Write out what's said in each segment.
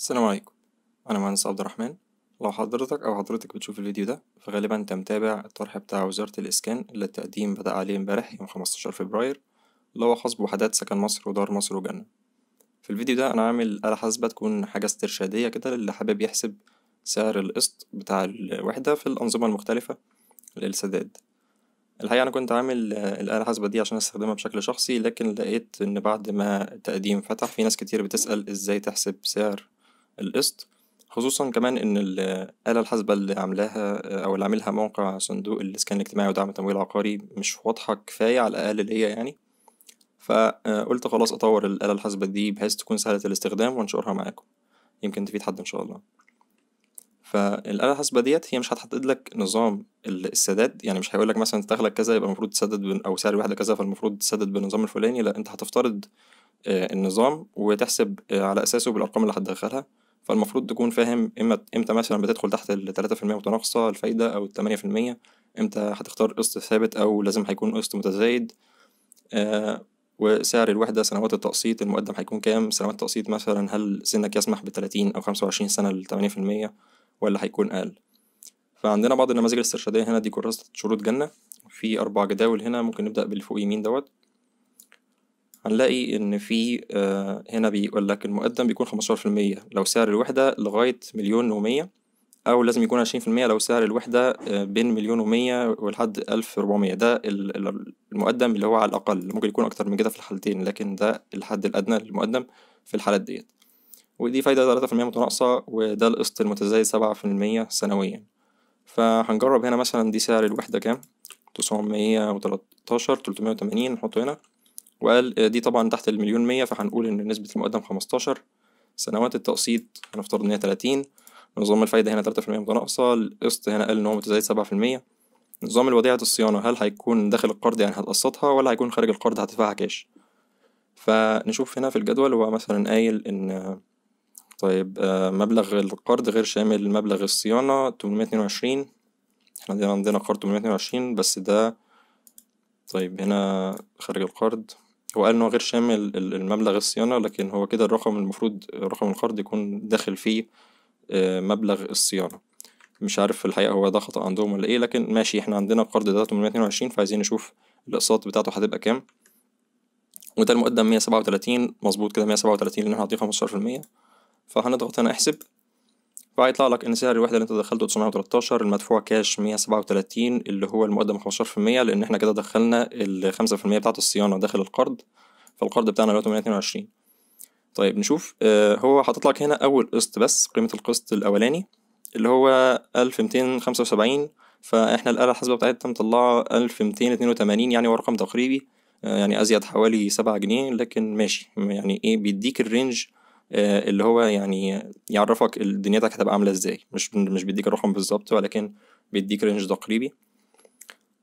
السلام عليكم انا مهندس عبد الرحمن لو حضرتك او حضرتك بتشوف الفيديو ده فغالبا انت متابع الطرح بتاع وزارة الاسكان اللي التقديم بدأ عليه امبارح يوم 15 فبراير اللي هو خاص بوحدات سكن مصر ودار مصر وجنة في الفيديو ده انا عامل آلة حاسبة تكون حاجة استرشادية كده للي حابب يحسب سعر القسط بتاع الوحدة في الأنظمة المختلفة للسداد الحقيقة أنا كنت عامل الآلة الحاسبة دي عشان أستخدمها بشكل شخصي لكن لقيت إن بعد ما التقديم فتح في ناس كتير بتسأل إزاي تحسب سعر القسط خصوصا كمان ان الآلة الحاسبة اللي عاملاها آه، او اللي عاملها موقع صندوق الاسكان الاجتماعي ودعم التمويل العقاري مش واضحة كفاية على الأقل اللي هي يعني فقلت آه، خلاص أطور الآلة الحاسبة دي بحيث تكون سهلة الاستخدام وأنشرها معاكم يمكن تفيد حد إن شاء الله فالآلة الحاسبة ديت هي مش هتحدد لك نظام السداد يعني مش هيقول لك مثلا تدخلك كذا يبقى المفروض تسدد أو سعر الوحدة كذا فالمفروض تسدد بالنظام الفلاني لأ أنت هتفترض آه، النظام وتحسب على أساسه بالأرقام اللي هتدخلها فالمفروض تكون فاهم اما امتى مثلا بتدخل تحت ال 3% متناقصه الفايده او ال 8% امتى هتختار قسط ثابت او لازم هيكون قسط متزايد آه وسعر الوحده سنوات التقسيط المقدم هيكون كام سنوات التقسيط مثلا هل سنك يسمح ب 30 او 25 سنه ل 8% ولا هيكون اقل فعندنا بعض النماذج الاسترشاديه هنا دي كراسه شروط جنه في اربع جداول هنا ممكن نبدا بالفوق يمين دوت هنلاقي ان في آه، هنا بيقول لك المقدم بيكون 15% لو سعر الوحده لغايه مليون و100 او لازم يكون 20% لو سعر الوحده آه، بين مليون و100 ولحد 1400 ده المقدم اللي هو على الاقل ممكن يكون اكتر من كده في الحالتين لكن ده الحد الادنى للمقدم في الحالات ديت ودي فايده 3% متناقصه وده القسط المتزايد 7% سنويا فهنجرب هنا مثلا دي سعر الوحده كام 913 380 نحطه هنا وقال آه، دي طبعا تحت المليون مية فهنقول إن نسبة المقدم خمستاشر سنوات التقسيط هنفترض إن هي تلاتين نظام الفايدة هنا تلاتة في المية متناقصة القسط هنا قال إن هو متزايد سبعة في المية نظام الوديعة الصيانة هل هيكون داخل القرض يعني هتقسطها ولا هيكون خارج القرض هتدفعها كاش فنشوف هنا في الجدول هو مثلا قايل إن طيب آه، مبلغ القرض غير شامل مبلغ الصيانة تمنمية اتنين وعشرين احنا عندنا عندنا قرض تمنمية اتنين وعشرين بس ده طيب هنا خارج القرض هو قال انه غير شامل المبلغ الصيانة لكن هو كده الرقم المفروض رقم القرض يكون داخل فيه آه، مبلغ الصيانة مش عارف في الحقيقة هو ده خطأ عندهم ولا إيه لكن ماشي إحنا عندنا القرض ده 822 فعايزين نشوف الأقساط بتاعته هتبقى كام وده المقدم 137 مظبوط كده 137 لأن أنا هعطيه 15% فهنضغط هنا أحسب وهيطلع لك ان سعر الوحده اللي انت دخلته 913 المدفوع كاش 137 اللي هو المقدم 15% لان احنا كده دخلنا ال 5% بتاعه الصيانه داخل القرض فالقرض بتاعنا دلوقتي 122 طيب نشوف آه، هو حاطط لك هنا اول قسط بس قيمه القسط الاولاني اللي هو 1275 فاحنا الاله الحاسبه بتاعتنا مطلعه 1282 يعني هو رقم تقريبي آه، يعني ازيد حوالي 7 جنيه لكن ماشي يعني ايه بيديك الرينج آه، اللي هو يعني يعرفك دنيتك هتبقى عامله ازاي مش مش بيديك الرقم بالظبط ولكن بيديك رينج تقريبي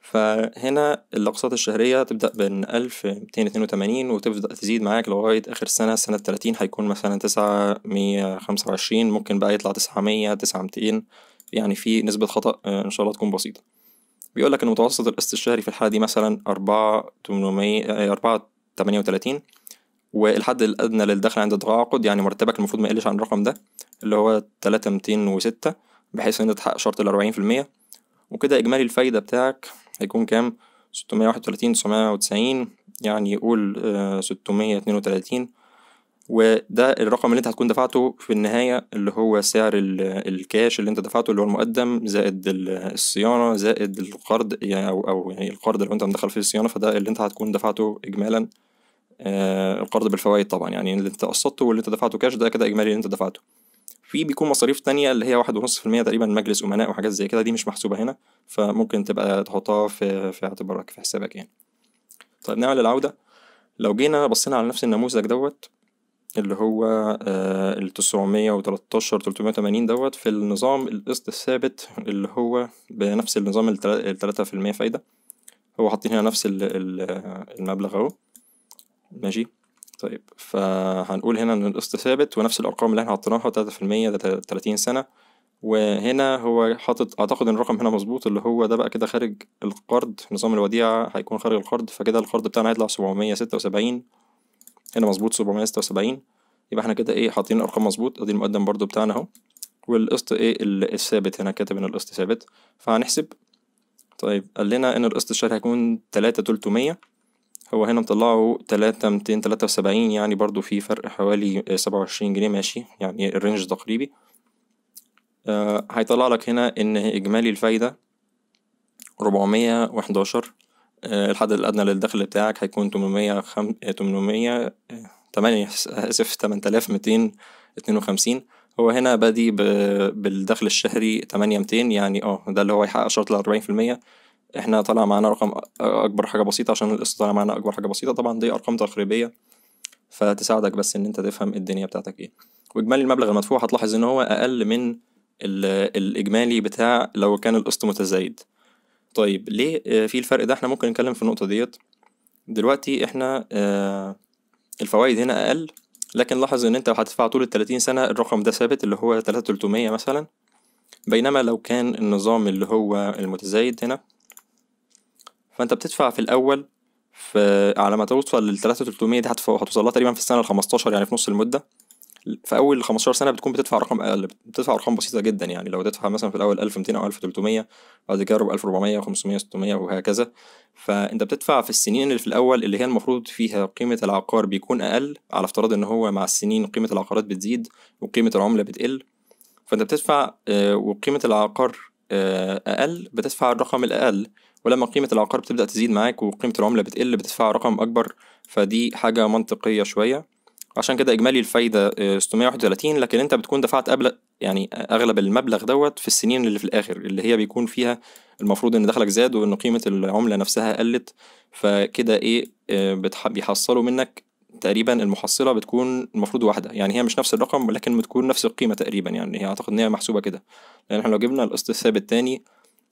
فهنا الأقساط الشهرية تبدأ من ألف اتنين وتمانين وتبدأ تزيد معاك لغاية آخر سنة سنة تلاتين هيكون مثلا تسعة مية خمسة وعشرين ممكن بقى يطلع 900 تسعة يعني في نسبة خطأ آه، إن شاء الله تكون بسيطة بيقول لك إن متوسط القسط الشهري في الحالة دي مثلا أربعة 800 آه، أربعة تمانية وتلاتين والحد الأدنى للدخل عند التعاقد يعني مرتبك المفروض ما يقلش عن الرقم ده اللي هو تلاتة ميتين وستة بحيث إن تحقق شرط الأربعين في المية وكده إجمالي الفايدة بتاعك هيكون كام ستمية واحد وتلاتين تسعمية وتسعين يعني يقول آه، ستمية اتنين وتلاتين وده الرقم اللي انت هتكون دفعته في النهاية اللي هو سعر الكاش اللي انت دفعته اللي هو المقدم زائد الصيانة زائد القرض يعني او او يعني القرض اللي انت مدخل فيه الصيانة فده اللي انت هتكون دفعته اجمالا آه، القرض بالفوائد طبعا يعني اللي انت قسطته واللي انت دفعته كاش ده كده اجمالي اللي انت دفعته في بيكون مصاريف تانية اللي هي واحد ونص في المية تقريبا مجلس أمناء وحاجات زي كده دي مش محسوبة هنا فممكن تبقى تحطها في في اعتبارك في حسابك يعني طيب نعمل العودة لو جينا بصينا على نفس النموذج دوت اللي هو آه، ال 913 380 دوت في النظام القسط الثابت اللي هو بنفس النظام ال 3% فايدة هو حاطين هنا نفس المبلغ اهو ماشي طيب فهنقول هنا ان القسط ثابت ونفس الارقام اللي احنا حطيناها 3% ده 30 سنه وهنا هو حاطط اعتقد ان الرقم هنا مظبوط اللي هو ده بقى كده خارج القرض نظام الوديعه هيكون خارج القرض فكده القرض بتاعنا هيطلع 776 هنا مظبوط 776 يبقى احنا كده ايه حاطين الارقام مظبوط ادي المقدم برضو بتاعنا اهو والقسط ايه الثابت هنا كاتب ان القسط ثابت فهنحسب طيب قال لنا ان القسط الشهري هيكون 3300 هو هنا مطلعه تلاتة ميتين تلاتة وسبعين يعني برضو في فرق حوالي سبعة وعشرين جنيه ماشي يعني الرينج تقريبي آه، هيطلع لك هنا إن إجمالي الفايدة ربعمية وحداشر آه، الحد الأدنى للدخل بتاعك هيكون تمنمية خم... تمنمية تمانية آسف تمنتلاف ميتين اتنين وخمسين هو هنا بادي ب... بالدخل الشهري تمانية ميتين يعني اه ده اللي هو هيحقق شرط الأربعين في المية احنا طالع معانا رقم اكبر حاجه بسيطه عشان القسط طالع معانا اكبر حاجه بسيطه طبعا دي ارقام تقريبيه فتساعدك بس ان انت تفهم الدنيا بتاعتك ايه واجمالي المبلغ المدفوع هتلاحظ ان هو اقل من الاجمالي بتاع لو كان القسط متزايد طيب ليه في الفرق ده احنا ممكن نتكلم في النقطه ديت دلوقتي احنا آه، الفوائد هنا اقل لكن لاحظ ان انت لو هتدفع طول التلاتين سنه الرقم ده ثابت اللي هو 3300 مثلا بينما لو كان النظام اللي هو المتزايد هنا فانت بتدفع في الاول في على ما توصل لل 3300 دي هتوصل لها تقريبا في السنه ال 15 يعني في نص المده في اول 15 سنه بتكون بتدفع رقم اقل بتدفع ارقام بسيطه جدا يعني لو تدفع مثلا في الاول 1200 او 1300 بعد كده 1400 500 600 وهكذا فانت بتدفع في السنين اللي في الاول اللي هي المفروض فيها قيمه العقار بيكون اقل على افتراض ان هو مع السنين قيمه العقارات بتزيد وقيمه العمله بتقل فانت بتدفع آه، وقيمه العقار آه، اقل بتدفع الرقم الاقل ولما قيمة العقار بتبدأ تزيد معاك وقيمة العملة بتقل بتدفع رقم أكبر فدي حاجة منطقية شوية عشان كده إجمالي الفايدة 631 آه، لكن أنت بتكون دفعت قبل يعني أغلب المبلغ دوت في السنين اللي في الآخر اللي هي بيكون فيها المفروض إن دخلك زاد وإن قيمة العملة نفسها قلت فكده إيه آه، بيحصلوا منك تقريبا المحصله بتكون المفروض واحده يعني هي مش نفس الرقم ولكن بتكون نفس القيمه تقريبا يعني هي اعتقد ان هي محسوبه كده لان احنا لو جبنا القسط الثابت تاني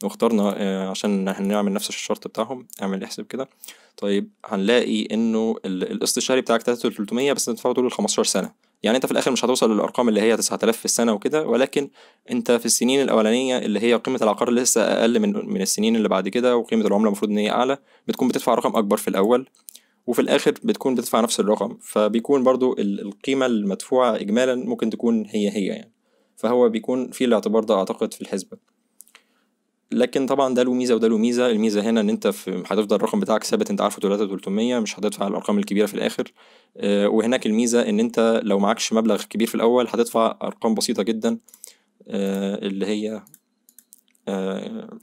واخترنا آه، عشان نعمل نفس الشرط بتاعهم اعمل احسب كده طيب هنلاقي انه القسط الشهري بتاعك 3300 بس انت طول ال 15 سنه يعني انت في الاخر مش هتوصل للارقام اللي هي 9000 في السنه وكده ولكن انت في السنين الاولانيه اللي هي قيمه العقار لسه اقل من من السنين اللي بعد كده وقيمه العمله المفروض ان هي اعلى بتكون بتدفع رقم اكبر في الاول وفي الاخر بتكون بتدفع نفس الرقم فبيكون برضو القيمه المدفوعه اجمالا ممكن تكون هي هي يعني فهو بيكون في الاعتبار ده اعتقد في الحسبه لكن طبعا ده له ميزه وده له ميزه الميزه هنا ان انت في هتفضل الرقم بتاعك ثابت انت عارفه 300 مش هتدفع الارقام الكبيره في الاخر آه، وهناك الميزه ان انت لو معكش مبلغ كبير في الاول هتدفع ارقام بسيطه جدا آه، اللي هي آه،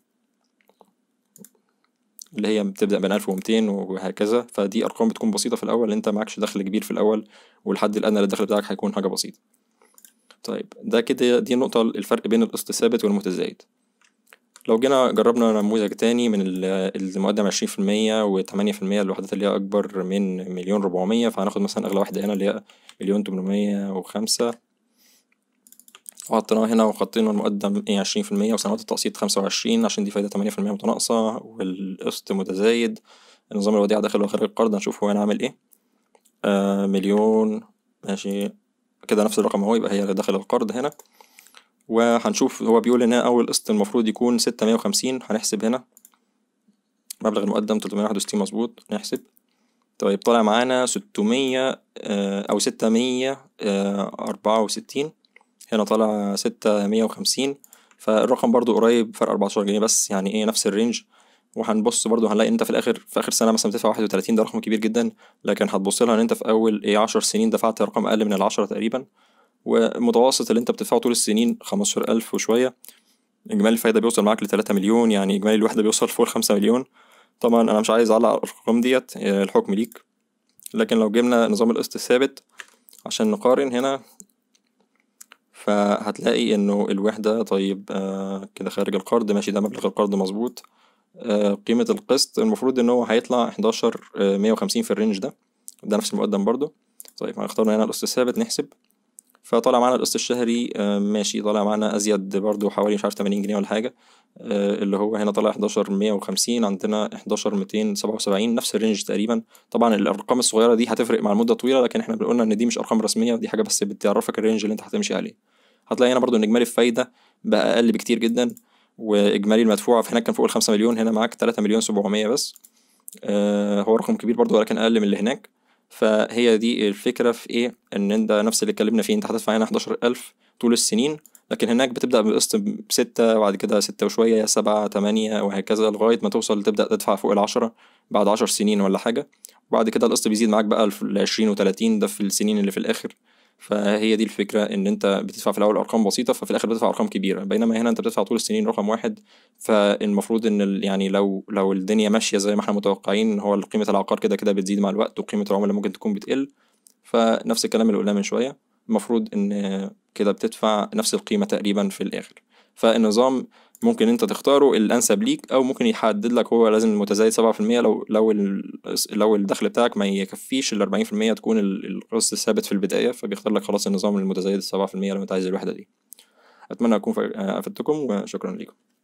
اللي هي بتبدا ب 1200 وهكذا فدي ارقام بتكون بسيطه في الاول انت معكش دخل كبير في الاول والحد الادنى للدخل بتاعك هيكون حاجه بسيطه طيب ده كده دي النقطه الفرق بين القسط الثابت والمتزايد لو جينا جربنا نموذج تاني من المقدم عشرين في المية وتمانية في المية للوحدات اللي هي أكبر من مليون ربعمية فهناخد مثلا أغلى واحدة هنا اللي هي مليون تمنمية وخمسة وحطيناها هنا وحطينا المقدم ايه عشرين في المية وسنوات التقسيط خمسة وعشرين عشان دي فايدة تمانية في المية متناقصة والقسط متزايد نظام الوديعة داخل وخارج القرض هنشوف هو هنا عامل إيه آه مليون ماشي كده نفس الرقم اهو يبقى هي داخل القرض هنا وهنشوف هو بيقول هنا أول قسط المفروض يكون ستة مية وخمسين هنحسب هنا مبلغ المقدم تلتمية وستين مظبوط نحسب طيب طالع معانا ستمية آه، أو آه، أربعة وستين هنا طالع وخمسين فالرقم برضو قريب فرق أربعتاشر جنيه بس يعني ايه نفس الرينج وهنبص برضو هنلاقي انت في الاخر في اخر سنه مثلا بتدفع واحد وتلاتين ده رقم كبير جدا لكن هتبص لها ان انت في اول ايه عشر سنين دفعت رقم اقل من العشرة تقريبا ومتوسط اللي انت بتدفعه طول السنين 15000 وشويه اجمالي الفايده بيوصل معاك ل 3 مليون يعني اجمالي الوحده بيوصل فوق 5 مليون طبعا انا مش عايز اعلق الارقام ديت آه، الحكم ليك لكن لو جبنا نظام القسط الثابت عشان نقارن هنا فهتلاقي انه الوحدة طيب آه كده خارج القرض ماشي ده مبلغ القرض مظبوط آه قيمة القسط المفروض ان هو هيطلع 11 150 آه، في الرينج ده ده نفس المقدم برضو طيب هنختار هنا القسط الثابت نحسب فطالع معانا القسط الشهري آه، ماشي طالع معانا ازيد برضو حوالي مش عارف 80 جنيه ولا حاجه آه، اللي هو هنا طالع 11150 عندنا 11277 نفس الرينج تقريبا طبعا الارقام الصغيره دي هتفرق مع المده الطويله لكن احنا قلنا ان دي مش ارقام رسميه دي حاجه بس بتعرفك الرينج اللي انت هتمشي عليه هتلاقي هنا برضو ان اجمالي الفايده بقى اقل بكتير جدا واجمالي المدفوعه هناك كان فوق ال 5 مليون هنا معاك 3 مليون 700 بس آه، هو رقم كبير برضو ولكن اقل من اللي هناك فهي دي الفكره في ايه ان انت نفس اللي اتكلمنا فيه انت هتدفع هنا 11000 طول السنين لكن هناك بتبدا بقسط بستة وبعد كده ستة وشويه سبعة تمانية وهكذا لغايه ما توصل تبدا تدفع فوق العشرة بعد عشر سنين ولا حاجه وبعد كده القسط بيزيد معاك بقى لعشرين وتلاتين ده في السنين اللي في الاخر فهي دي الفكره ان انت بتدفع في الاول ارقام بسيطه ففي الاخر بتدفع ارقام كبيره بينما هنا انت بتدفع طول السنين رقم واحد فالمفروض ان يعني لو لو الدنيا ماشيه زي ما احنا متوقعين هو قيمه العقار كده كده بتزيد مع الوقت وقيمه العمله ممكن تكون بتقل فنفس الكلام اللي قلناه من شويه المفروض ان كده بتدفع نفس القيمه تقريبا في الاخر فالنظام ممكن انت تختاره الانسب ليك او ممكن يحدد لك هو لازم المتزايد 7% لو لو لو الدخل بتاعك ما يكفيش ال 40% تكون القسط ثابت في البدايه فبيختار لك خلاص النظام المتزايد 7% لو انت عايز الوحده دي اتمنى اكون آه، افدتكم وشكرا لكم